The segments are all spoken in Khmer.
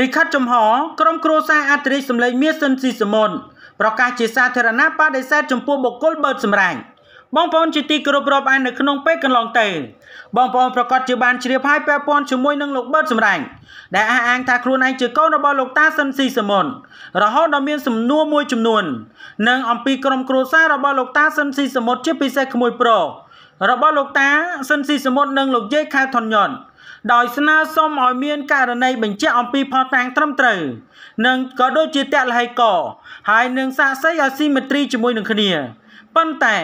លិខិតចំហក្រុមគ្រួសារអធិរាជសម្លេងមាសស៊ិនស៊ីសមុនប្រកាសជាសាធារណៈបដិសេធចំពោះបុគ្គលបើកសម្រាញ់បងប្អូនជាទីគោរពរាប់អាននៅក្នុងពេលកន្លងទៅបងប្អូនប្រកាសជាបានជ្រាបហើយពាក់ព័ន្ធជាមួយនឹងលោកបើតសម្រាញ់ដែលអះអាង ថាខ្លួនឯងជាកូនរបស់លោកតាស៊ិនស៊ីសមុនរហូតដល់មានសំណួរមួយចំនួននិងអំពីក្រុមគ្រួសាររបស់លោកតាស៊ិនស៊ីសមុនជាពិសេសក្មួយប្រុសរបស់លោកតាស៊ិនស៊ីសមុទ្រនិងលោកយាយខែថនញ៉ុនដោយស្នើសុំឲ្យមានករណីបញ្ជាក់អំពីផតាំងត្រឹមត្រូវ និងក៏ដូចជាតលហេកហើយនឹងសាកសីឲ្យស៊ីមេត្រីជាមួយនឹងគ្នាប៉ុន្តែ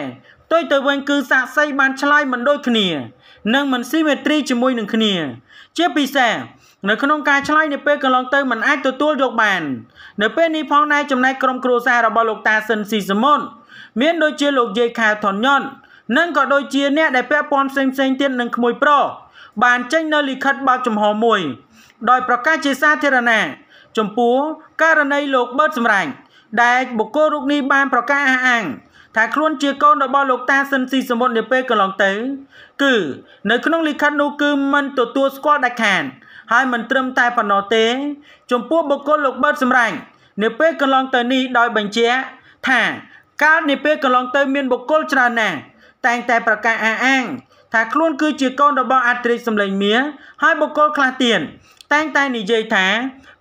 ទុយទៅវិញ គឺសាកសីបានឆ្លើយមិនដូចគ្នានិងមិនស៊ីមេត្រីជាមួយនឹងគ្នាជាពិសេស នៅក្នុងការឆ្លើយនៅពេលកន្លងទៅมันអាចទទួលយកបាន នៅពេលនេះផងដែរចំណែកក្រុមគ្រួសាររបស់លោកតាស៊ិនស៊ីសមុនមានដូចជាលោកយាយខាថនញ៉ុននិងក៏ដូចជាអ្នកដែលពាក់ព័ន្ធផ្សេងៗទៀតនឹងក្មួយប្រុសបានចេញនៅលិខិតបើកចំហមួយដោយប្រកាសជាសាធារណៈចំពោះករណីលោកបឺតសម្រាញ់ដែលបុគ្គលរូបនេះបានប្រកាសអះអាងថាខ្លួនជាកូនរបស់លោកតាស៊ិនស៊ីសមុទ្រនាពេលកន្លងទៅគឺ នៅក្នុងលិខិតនោះគឺមិនទទួលស្គាល់ដាច់ខាតហើយមិនត្រឹមតែប៉ុណ្ណោះទេចំពោះបុគ្គលលោកបឺតសម្រាញ់នាពេលកន្លងទៅនេះដោយបញ្ជាក់ថាកាលនាពេលកន្លងទៅមានបុគ្គលច្រើនណាស់តែងតែប្រកាសអះអាងថាខ្លួនគឺជាកូនរបស់អត្រិចសម្លេងមាសហើយបុគ្គលខ្លះទៀតតែងតែនិយាយថា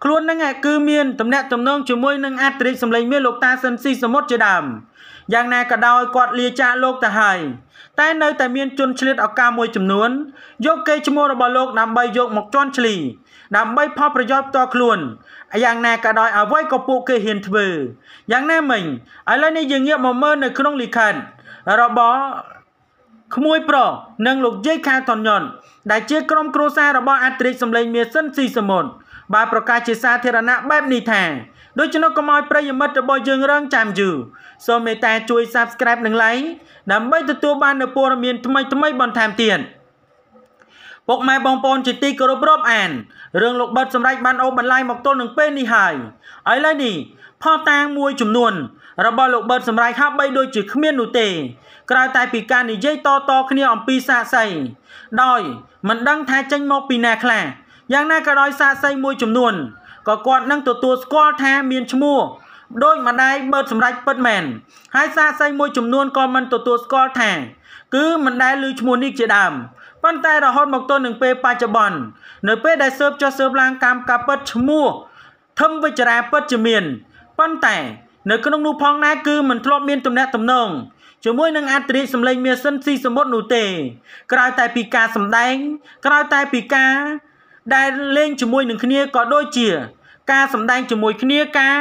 ខ្លួននឹងគឺមានតំណែងតំណងជាមួយនឹងអត្រិចសម្លេងមាសលោកតាសិនស៊ីសមុទ្រជាដើមយ៉ាងណាក៏ដោយគាត់លាចាកលោកទៅហើយតែនៅតែមានជនឆ្លៀតឱកាសមួយចំនួន យកគេឈ្មោះរបស់លោកដើម្បីយកមកជន់ឈ្លីដើម្បីផលប្រយោជន៍ផ្ទាល់ខ្លួនយ៉ាងណាក៏ដោយអ្វីក៏ពួកគេហ៊ានធ្វើយ៉ាងណាមិញឥឡូវនេះយើងងាកមកមើលនៅក្នុងលិខិតរបស់ក្មួយប្រុសនិងលោកយាយខែតនញនដែលជាក្រុមគ្រួសាររបស់អត្រីកសម្លេងមាសិនស៊ីសមុនបានប្រកាសជាសាធារណៈបែបនេះថាដូច្នោះកុំឲ្យប្រិយមិត្តរបស់យើងរងចាំយូរសូមមេត្តាជួយ Subscribe និង Like ដើម្បីទទួលបាននូវព័ត៌មាន ថ្មីៗបន្ថែមទៀតពុកម៉ែបងប្អូនជាទីគោរពរាប់អានរឿងលោកបិទសម្រាប់បានអូបន្លាយមកទល់នឹងពេលនេះហើយឥឡូវនេះ ផតាងមួយចំនួនរបស់លោកបឺតសម្រាយហាក់បីដូចជាគ្មាននោះទេ ក្រៅតែពីការនិយាយតតគ្នាអំពីសាស័យដោយមិនដឹងថាចេញមកពីណាខ្លះយ៉ាងណាក៏ដោយសាស័យមួយចំនួនក៏គាត់នឹងទទួលស្គាល់ថាមានឈ្មោះដោយម្ដាយបើកសម្រាប់ពិតមែនហើយសាស័យមួយចំនួនក៏មិនទទួលស្គាល់ថាគឺមិនដែលឮឈ្មោះនេះជាដើមប៉ុន្តែរហូតមកទល់នឹងពេលបច្ចុប្បន្ននៅពេលដែលស៊ើបចុះស៊ើបឡើងកម្មការពិតឈ្មោះធំវិចារាពិតជាមានប៉ុន្តែនៅក្នុងនោះផងដែរគឺមិនធ្លាប់មានទំនាក់ទំនងជាមួយនឹងអត្តរាជសម្លេងមាសិនស៊ីសមុទ្រនោះទេក្រៅតែពីការសម្ដែងក្រៅតែពីការដែលលេងជាមួយនឹងគ្នាក៏ដូចជាការសម្ដែងជាមួយគ្នាការ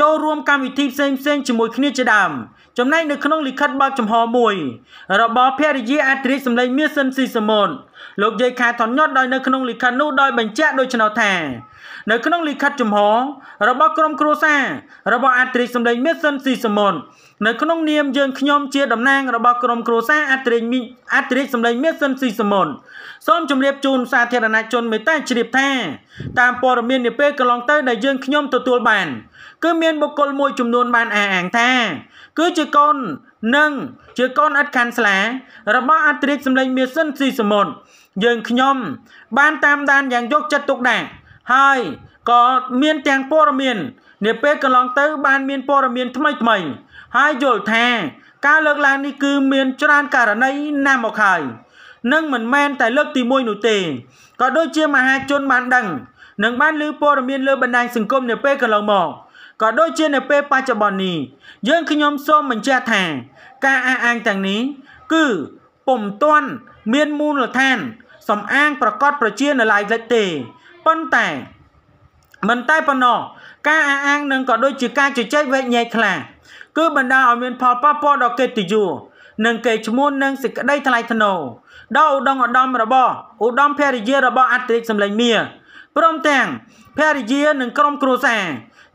ចូលរួមកម្មវិធីផ្សេងផ្សេងជាមួយគ្នាជាដើមចំណែកនៅក្នុងលិខិតបើកចំហមួយ របស់ភរិយាអត្តរាជសម្លេងមាសិនស៊ីសមុទ្រលោកយាយខែថនញត់ដោយនៅក្នុងលិខិតនោះដោយបញ្ជាក់ដូចឆ្នោតថានៅក្នុងលិខិតចំហរបស់ក្រុមគ្រួសាររបស់អត្រីកសម្លេងមេសិនស៊ីសមុននៅក្នុងនាមយើងខ្ញុំជាតំណាងរបស់ក្រុមគ្រួសារអត្រីកអត្រីកសម្លេងមេសិនស៊ីសមុនសូមជម្រាបជូនសាធារណជនមេត្តាជ្រាបថាតាមព័ត៌មាននាពេលកន្លងទៅដែលយើងខ្ញុំទទួលបាន គឺមានបុគ្គលមួយចំនួនបានអះអាងថាគឺជាកូននិងជាកូនអិតខាន់ស្លា របស់អត្រីកសម្លេងមេសិនស៊ីសមុនយើងខ្ញុំ បានតាមដានយ៉ាងយកចិត្តទុកដាក់ហើយក៏មាន ទាំងព័ត៌មាននាពេលកន្លងទៅបានមានព័ត៌មានថ្មីថ្មី ហើយយល់ថាការលើកឡើងនេះគឺមាន ច្រើនករណីណាស់មកហើយនឹងមិនមែនតែលើកទី1នោះទេក៏ដូចជាមហាជនបានដឹងនិងបានលើព័ត៌មានលើបណ្ដាញសង្គមនាពេលកន្លងមកក៏ដូចជានៅពេលបច្ចុប្បន្ននេះយើងខ្ញុំសូមបញ្ជាក់ថាការអះអាងទាំងនេះ គឺពុំទាន់មានមូលដ្ឋានសំអាងប្រកាសប្រជានៅឡើយទេប៉ុន្តែមិនតែប៉ុណ្ណោះការអះអាងនឹងក៏ដូចជាការជជែកវែកញែកខ្លាគឺបណ្ដាលឲ្យមានផលប៉ះពាល់ដល់កិត្តិយសនិងកេរ្តិ៍ឈ្មោះនិងសេចក្តីថ្លៃថ្នូរដល់ឧត្តមឧត្តមរបស់ឧត្តមភារយារបស់អត្រីកសម្លេងមាព្រមទាំងភារយានិងក្រុមគ្រួសារ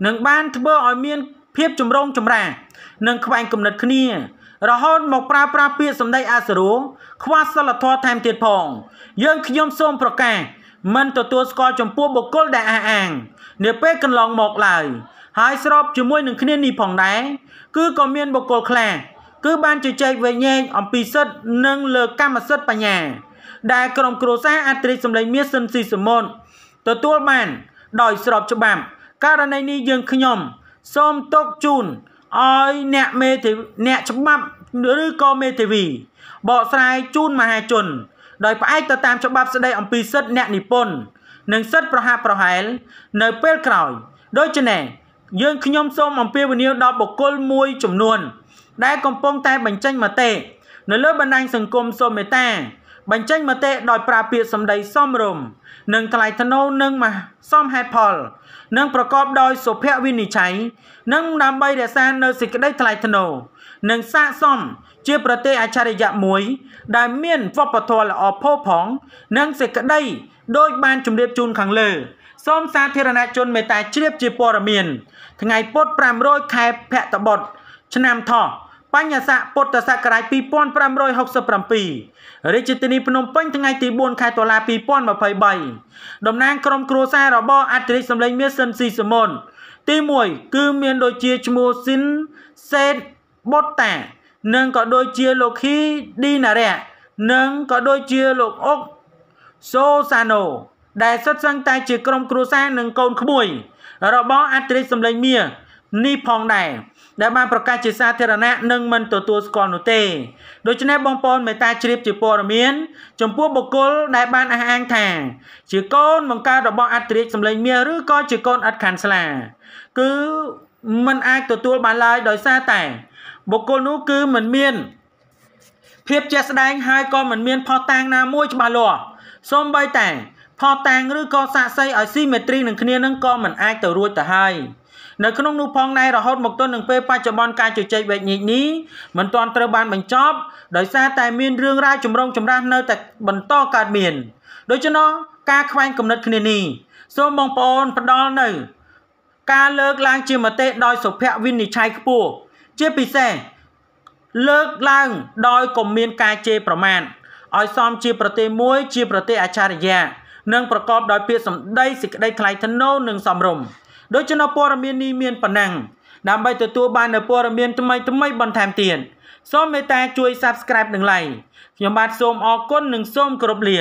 នឹងបានធ្វើឲ្យមានភាពចម្រូងចម្រាសនិងខ្វែងគំនិត គ្នារហូតមកប្រើប្រាស់ពាក្យសម្ដីអសរោខ្វះសិលធម៌ថែមទៀតផង យើងខ្ញុំសូមប្រកាសមិនទទួលស្គាល់ចំពោះបុគ្គលដែលអះអាងនាពេលកន្លងមកឡើយហើយស្របជាមួយនឹងគ្នានេះផងដែរគឺក៏មានបុគ្គលខ្លះគឺ បានជជែកវែងញែកអំពីសិទ្ធិនិងលើកម្មសិទ្ធិបញ្ញាដែលក្រុមគ្រួសារអត្រីសម្លេងមាសស៊ិនស៊ីសមុនទទួលបានដោយស្របច្បាប់ករណីនេះយើងខ្ញុំ សូមទុកជូនឲ្យអ្នកមេធាវីអ្នកច្បាប់ឬក៏មេធាវីបកស្រាយជូនមហាជនដោយផ្អែកទៅតាមច្បាប់ស្តីអំពីសិទ្ធិអ្នកនិពន្ធនិងសិទ្ធិប្រហាក់ប្រហែល នៅពេលក្រោយ ដូច្នេះយើងខ្ញុំសូមអំពាវនាវដល់បុគ្គលមួយចំនួន ដែលកំពុង តែបញ្ចេញមតិនៅលើបណ្ដាញសង្គមសូមមេត្តាបញ្ចេញមតិដោយប្រើពាក្យសម្ដីសមរម្យនិងថ្លៃថ្នូរនិងសមហេតុផលនិងប្រកបដោយសុភវិនិច្ឆ័យនិងដើម្បីរក្សានៅសេចក្តីថ្លៃថ្នូរនិងស័ក្តិសមជាប្រទេសអច្ឆរិយៈមួយដែលមានវប្បធម៌ល្អផូរផង់និងសេចក្តីដោយបានជម្រាបជូនខាងលើសូមសាធារណជនមេត្តាជ្រាបជាព័ត៌មានថ្ងៃពុធ500ខែភក្តបុត្រឆ្នាំថោះបញ្ញស័កពុទ្ធសករាជ2567រាជធានីភ្នំពេញថ្ងៃទី4ខែតុលា2023តំណាងក្រុមគ្រួសាររបស់អធិរាជសម្លេងមាសស៊ិនស៊ីសមុន ទី1គឺមានដូចជាឈ្មោះស៊ីនសេតបុតតានិងក៏ដូចជាលោកហ៊ីឌីណារៈនិងក៏ដូចជាលោកអុកសូសាណូដែលសុទ្ធសឹងតែជាក្រុមគ្រួសារនិងកូនក្មួយ របស់អធិរាជសម្លេងមាសនេះផងដែរដែលបានប្រកាសជាសាធារណៈនិងមិនទទួលស្គាល់នោះទេដូច្នេះបងប្អូនមេត្តាជ្រាប ជាព័ត៌មាន ចំពោះបុគ្គលដែលបានអះអាងថាជាកូនបង្កើតរបស់អត្តរាជសម្លេងមាសឬក៏ជាកូនអត្តខានស្លាគឺมันអាចទទួលបានឡើយដោយសារតែបុគ្គលនោះគឺมันមាន ភាពជាក់ស្ដែងហើយក៏មិនមានផុសតាងណាមួយច្បាស់លាស់សូម្បីតែផុសតាងឬក៏សាកសីឲ្យស៊ីមេត្រីនឹងគ្នានឹងក៏មិនអាចទៅរួចទៅហើយនៅក្នុងនោះផងដែររហូតមកទល់នឹងពេលបច្ចុប្បន្នការជជែកវែកញែកនេះមិនទាន់ត្រូវបានបញ្ចប់ដោយសារតែមានរឿងរ៉ាវចម្រូងចម្រាសនៅតែបន្តកើតមានដូច្នោះការខ្វែងគំនិតគ្នានេះសូមបងប្អូនផ្ដល់នៅការលើកឡើងជាមតិដោយសុភ័ក្រវិនិច្ឆ័យខ្ពស់ជាពិសេសលើកឡើងដោយកុំមានការជេរប្រមាថឲ្យសមជា ប្រទេសមួយជា ប្រទេសអច្ឆរិយៈនិងប្រកបដោយពាក្យសម្ដីសេចក្តីថ្លៃថ្នូរនិងសមរម្យដូច្នោះព័ត៌មាននេះមានប៉ុណ្ណឹងដើម្បីទទួលបាននូវព័ត៌មានថ្មីថ្មីបន្ថែមទៀតសូមមេត្តាជួយ Subscribe និង Like ខ្ញុំបាទសូមអរគុណនិងសូមគោរពលា